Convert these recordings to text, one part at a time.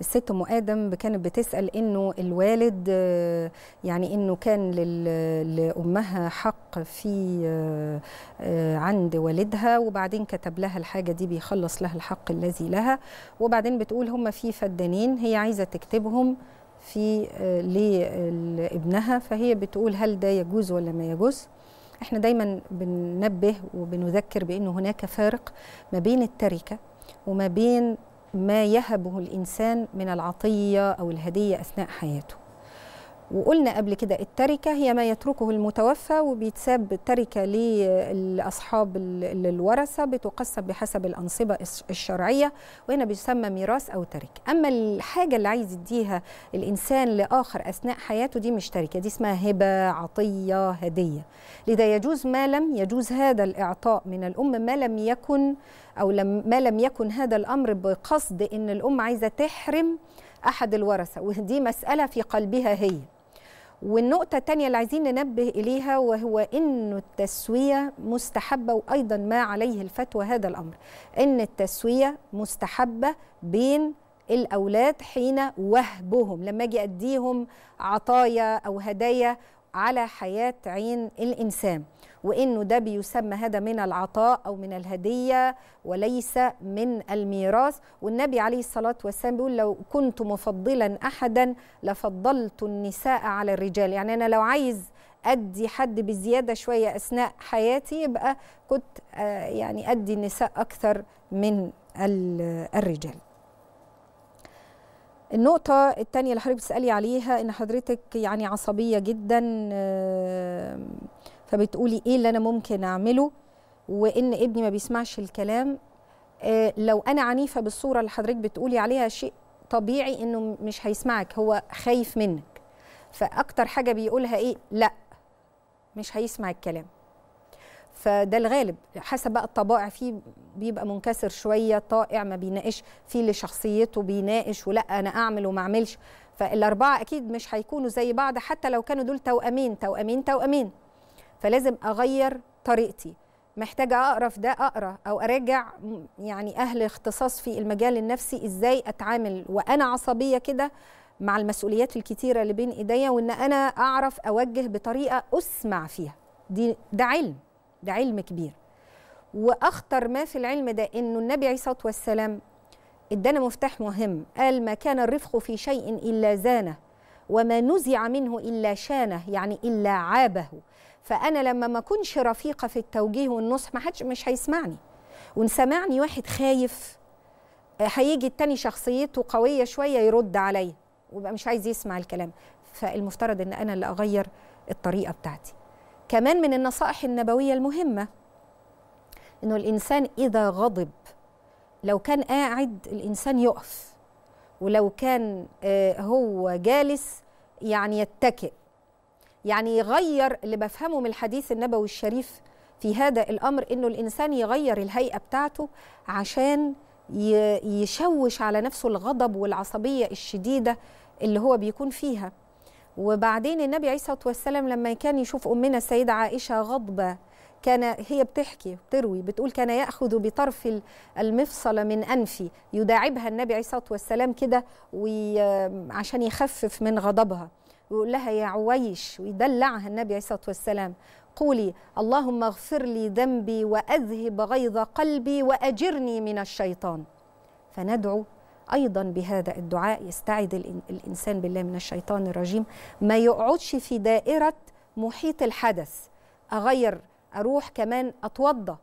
الست ام ادم كانت بتسال انه الوالد آه، يعني انه كان لامها حق في آه، آه، عند والدها وبعدين كتب لها الحاجه دي بيخلص لها الحق الذي لها وبعدين بتقول هم في فدانين هي عايزه تكتبهم في لابنها فهي بتقول هل ده يجوز ولا ما يجوز احنا دايما بننبه وبنذكر بانه هناك فارق ما بين التركه وما بين ما يهبه الإنسان من العطية أو الهدية أثناء حياته وقلنا قبل كده التركة هي ما يتركه المتوفى وبيتساب تركة لأصحاب الورثة بتقسم بحسب الأنصبة الشرعية وهنا بيسمى ميراث أو تركة أما الحاجة اللي عايز يديها الإنسان لآخر أثناء حياته دي مش تركة دي اسمها هبة عطية هدية لذا يجوز ما لم يجوز هذا الإعطاء من الأم ما لم يكن أو لم ما لم يكن هذا الأمر بقصد إن الأم عايزة تحرم أحد الورثة ودي مسألة في قلبها هي والنقطة الثانية اللي عايزين ننبه إليها وهو أن التسوية مستحبة وأيضا ما عليه الفتوى هذا الأمر أن التسوية مستحبة بين الأولاد حين وهبهم لما أجي أديهم عطايا أو هدايا على حياة عين الإنسان وإنه ده بيسمى هذا من العطاء أو من الهدية وليس من الميراث والنبي عليه الصلاة والسلام بيقول لو كنت مفضلا أحدا لفضلت النساء على الرجال يعني أنا لو عايز أدي حد بزيادة شوية أثناء حياتي يبقى كنت آه، يعني أدي النساء أكثر من الرجال النقطة التانية اللي حضرتك بتسألي عليها إن حضرتك يعني عصبية جدا آه، فبتقولي إيه اللي أنا ممكن أعمله وإن ابني ما بيسمعش الكلام آه، لو أنا عنيفة بالصورة اللي حضرتك بتقولي عليها شيء طبيعي إنه مش هيسمعك هو خايف منك فأكتر حاجة بيقولها إيه لأ مش هيسمع الكلام فده الغالب حسب بقى الطبائع فيه بيبقى منكسر شويه طائع ما بيناقش فيه اللي شخصيته بيناقش ولا انا اعمل وما اعملش فالاربعه اكيد مش هيكونوا زي بعض حتى لو كانوا دول توامين توامين توامين فلازم اغير طريقتي محتاجه اقرا في ده اقرا او اراجع يعني اهل اختصاص في المجال النفسي ازاي اتعامل وانا عصبيه كده مع المسؤوليات الكتيره اللي بين ايديا وان انا اعرف اوجه بطريقه اسمع فيها دي ده علم ده علم كبير واخطر ما في العلم ده انه النبي عليه الصلاه والسلام ادانا مفتاح مهم قال ما كان الرفق في شيء الا زانه وما نزع منه الا شانه يعني الا عابه فانا لما ما اكونش رفيقه في التوجيه والنصح ما حدش مش هيسمعني وان سمعني واحد خايف هيجي التاني شخصيته قويه شويه يرد عليا ويبقى مش عايز يسمع الكلام فالمفترض ان انا اللي اغير الطريقه بتاعتي كمان من النصائح النبوية المهمة إنه الإنسان إذا غضب لو كان قاعد الإنسان يقف ولو كان آه، هو جالس يعني يتكئ يعني يغير اللي بفهمه من الحديث النبوي الشريف في هذا الأمر إنه الإنسان يغير الهيئة بتاعته عشان يشوش على نفسه الغضب والعصبية الشديدة اللي هو بيكون فيها وبعدين النبي عليه الصلاه والسلام لما كان يشوف امنا السيده عائشه غضبه كان هي بتحكي بتروي بتقول كان ياخذ بطرف المفصل من انفي يداعبها النبي عليه الصلاه والسلام كده عشان يخفف من غضبها ويقول لها يا عويش ويدلعها النبي عليه الصلاه والسلام قولي اللهم اغفر لي ذنبي واذهب غيظ قلبي واجرني من الشيطان فندعو أيضا بهذا الدعاء يستعد الإنسان بالله من الشيطان الرجيم ما يقعدش في دائرة محيط الحدث أغير أروح كمان أتوضى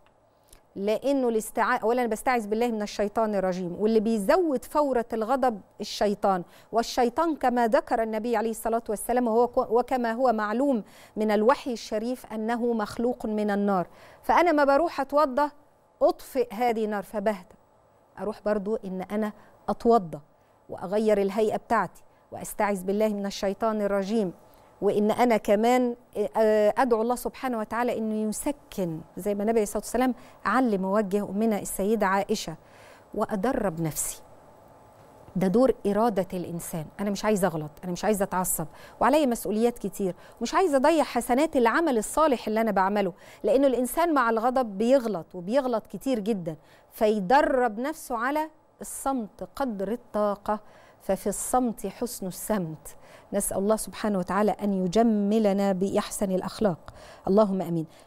لانه الاستعاذه اولا بستعذ بستعيذ بالله من الشيطان الرجيم واللي بيزود فوره الغضب الشيطان والشيطان كما ذكر النبي عليه الصلاه والسلام هو وكما هو معلوم من الوحي الشريف انه مخلوق من النار فانا ما بروح اتوضى اطفئ هذه النار فبهت اروح برضو ان انا اتوضى واغير الهيئه بتاعتي واستعذ بالله من الشيطان الرجيم وان انا كمان آه، ادعو الله سبحانه وتعالى انه يسكن زي ما النبي عليه الصلاه والسلام علم ووجه امنا السيده عائشه وادرب نفسي ده دور إرادة الإنسان أنا مش عايزة أغلط أنا مش عايزة أتعصب وعلي مسؤوليات كتير ومش عايزة أضيع حسنات العمل الصالح اللي أنا بعمله لأنه الإنسان مع الغضب بيغلط وبيغلط كتير جدا فيدرب نفسه على الصمت قدر الطاقة ففي الصمت حسن السمت نسأل الله سبحانه وتعالى أن يجملنا بأحسن الأخلاق اللهم أمين